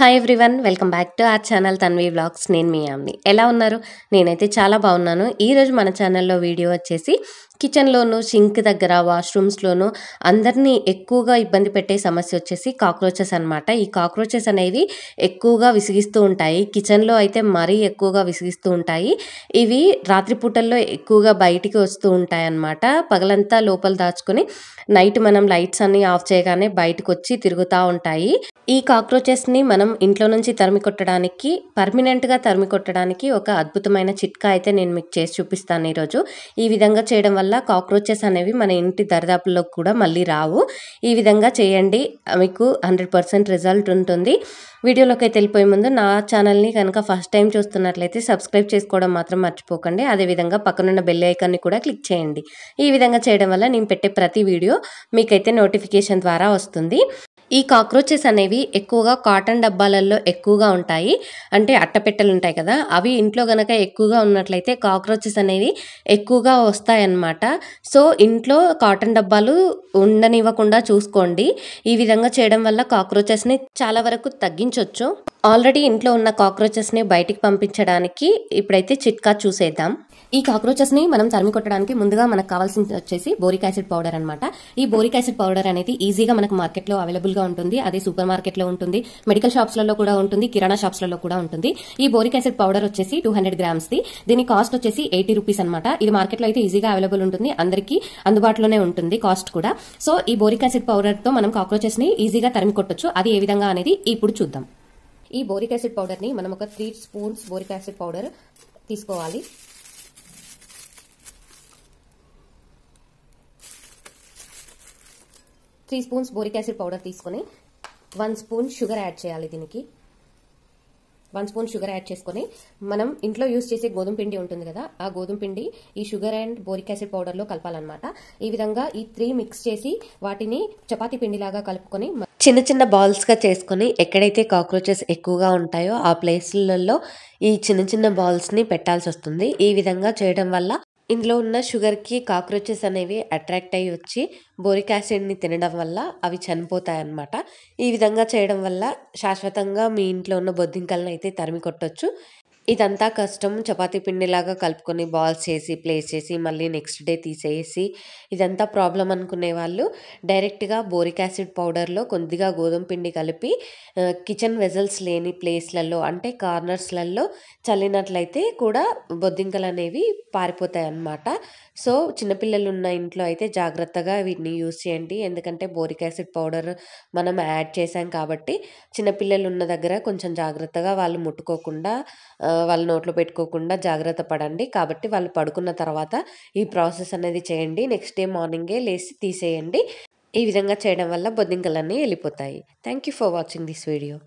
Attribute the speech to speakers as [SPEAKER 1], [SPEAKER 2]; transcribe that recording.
[SPEAKER 1] hi everyone welcome back to our channel Tanvi vlogs నేను మీ అమ్మి ఎలా ఉన్నారు నేనైతే చాలా బాగున్నాను ఈరోజు మన ఛానల్లో వీడియో వచ్చేసి కిచెన్లోను సింక్ దగ్గర వాష్రూమ్స్లోను అందరినీ ఎక్కువగా ఇబ్బంది పెట్టే సమస్య వచ్చేసి కాక్రోచెస్ అనమాట ఈ కాక్రోచెస్ అనేవి ఎక్కువగా విసిగిస్తూ ఉంటాయి కిచెన్లో అయితే మరీ ఎక్కువగా విసిగిస్తూ ఉంటాయి ఇవి రాత్రిపూటల్లో ఎక్కువగా బయటికి వస్తూ ఉంటాయి అన్నమాట పగలంతా లోపల దాచుకొని నైట్ మనం లైట్స్ అన్నీ ఆఫ్ చేయగానే బయటకు వచ్చి తిరుగుతూ ఉంటాయి ఈ కాక్రోచెస్ని మనం ఇంట్లో నుంచి తరిమి కొట్టడానికి పర్మినెంట్గా తరిమి కొట్టడానికి ఒక అద్భుతమైన చిట్కా అయితే నేను మీకు చేసి చూపిస్తాను ఈరోజు ఈ విధంగా చేయడం వల్ల కాక్రోచెస్ అనేవి మన ఇంటి దరిదాపుల్లో కూడా మళ్ళీ రావు ఈ విధంగా చేయండి మీకు హండ్రెడ్ పర్సెంట్ రిజల్ట్ ఉంటుంది వీడియోలోకి అయితే వెళ్ళిపోయే ముందు నా ఛానల్ని కనుక ఫస్ట్ టైం చూస్తున్నట్లయితే సబ్స్క్రైబ్ చేసుకోవడం మాత్రం మర్చిపోకండి అదేవిధంగా పక్కనున్న బెల్ ఐకాన్ని కూడా క్లిక్ చేయండి ఈ విధంగా చేయడం వల్ల నేను పెట్టే ప్రతి వీడియో మీకైతే నోటిఫికేషన్ ద్వారా వస్తుంది ఈ కాక్రోచెస్ అనేవి ఎక్కువగా కాటన్ డబ్బాలలో ఎక్కువగా ఉంటాయి అంటే అట్టపెట్టెలు ఉంటాయి కదా అవి ఇంట్లో కనుక ఎక్కువగా ఉన్నట్లయితే కాక్రోచెస్ అనేవి ఎక్కువగా వస్తాయన్నమాట సో ఇంట్లో కాటన్ డబ్బాలు ఉండనివ్వకుండా చూసుకోండి ఈ విధంగా చేయడం వల్ల కాక్రోచెస్ని చాలా వరకు తగ్గించవచ్చు ఆల్రెడీ ఇంట్లో ఉన్న కాక్రోచెస్ని బయటికి పంపించడానికి ఇప్పుడైతే చిట్కా చూసేద్దాం ఈ కాక్రోచెస్ ని మనం తరిమి కొట్టడానికి ముందుగా మనకు కావాల్సింది వచ్చేసి బోరిక్ యాసిడ్ పౌడర్ అనమాట ఈ బోరిక్ యాసిడ్ పౌడర్ అనేది ఈజీగా మనకు మార్కెట్లో గా ఉంటుంది అదే సూపర్ మార్కెట్లో ఉంటుంది మెడికల్ షాప్స్లలో కూడా ఉంటుంది కిరాణా షాప్స్లలో కూడా ఉంటుంది ఈ బోరిక్ యాసిడ్ పౌడర్ వచ్చేసి టూ హండ్రెడ్ ది దీని కాస్ట్ వచ్చేసి ఎయిటీ రూపీస్ అనమాట ఇది మార్కెట్లో అయితే ఈజీగా అవైలబుల్ ఉంటుంది అందరికీ అందుబాటులోనే ఉంటుంది కాస్ట్ కూడా సో ఈ బోరిక్ యాసిడ్ పౌడర్తో మనం కాక్రోచెస్ని ఈజీగా తరిమి కొట్టచ్చు అది ఏ విధంగా అనేది ఇప్పుడు చూద్దాం ఈ బోరిక్ యాసిడ్ పౌడర్ని మనం ఒక three spoons boric acid powder తీసుకోవాలి three spoons boric acid powder తీసుకొని వన్ స్పూన్ షుగర్ యాడ్ చేయాలి దీనికి వన్ స్పూన్ షుగర్ యాడ్ చేసుకుని మనం ఇంట్లో యూస్ చేసే గోధుమ పిండి ఉంటుంది కదా ఆ గోధుమ పిండి ఈ షుగర్ అండ్ బోరిక్ యాసిడ్ పౌడర్లో కలపాలన్నమాట ఈ విధంగా ఈ త్రీ మిక్స్ చేసి వాటిని చపాతీ పిండిలాగా కలుపుకొని చిన్న చిన్న బాల్స్గా చేసుకొని ఎక్కడైతే కాక్రోచెస్ ఎక్కువగా ఉంటాయో ఆ ప్లేస్లలో ఈ చిన్న చిన్న బాల్స్ని పెట్టాల్సి వస్తుంది ఈ విధంగా చేయడం వల్ల ఇందులో ఉన్న షుగర్కి కాక్రోచెస్ అనేవి అట్రాక్ట్ అయ్యి వచ్చి బోరిక్ యాసిడ్ని తినడం వల్ల అవి చనిపోతాయి అన్నమాట ఈ విధంగా చేయడం వల్ల శాశ్వతంగా మీ ఇంట్లో ఉన్న బొద్దింకలను అయితే తరిమి కొట్టచ్చు ఇదంతా కష్టం చపాతి పిండిలాగా కలుపుకొని బాల్స్ చేసి ప్లేస్ చేసి మళ్ళీ నెక్స్ట్ డే తీసేసి ఇదంతా ప్రాబ్లం అనుకునే వాళ్ళు డైరెక్ట్గా బోరిక్ యాసిడ్ పౌడర్లో కొద్దిగా గోధుమ పిండి కలిపి కిచెన్ వెజల్స్ లేని ప్లేస్లలో అంటే కార్నర్స్లలో చల్లినట్లయితే కూడా బొద్దింకలు అనేవి పారిపోతాయి అన్నమాట సో చిన్నపిల్లలు ఉన్న ఇంట్లో అయితే జాగ్రత్తగా వీటిని యూస్ చేయండి ఎందుకంటే బోరిక్ యాసిడ్ పౌడర్ మనం యాడ్ చేసాం కాబట్టి చిన్నపిల్లలు ఉన్న దగ్గర కొంచెం జాగ్రత్తగా వాళ్ళు ముట్టుకోకుండా వాళ్ళ నోట్లో పెట్టుకోకుండా జాగ్రత్త పడండి కాబట్టి వాళ్ళు పడుకున్న తర్వాత ఈ ప్రాసెస్ అనేది చేయండి నెక్స్ట్ డే మార్నింగే లేచి తీసేయండి ఈ విధంగా చేయడం వల్ల బొద్దింకలన్నీ వెళ్ళిపోతాయి thank you for watching this video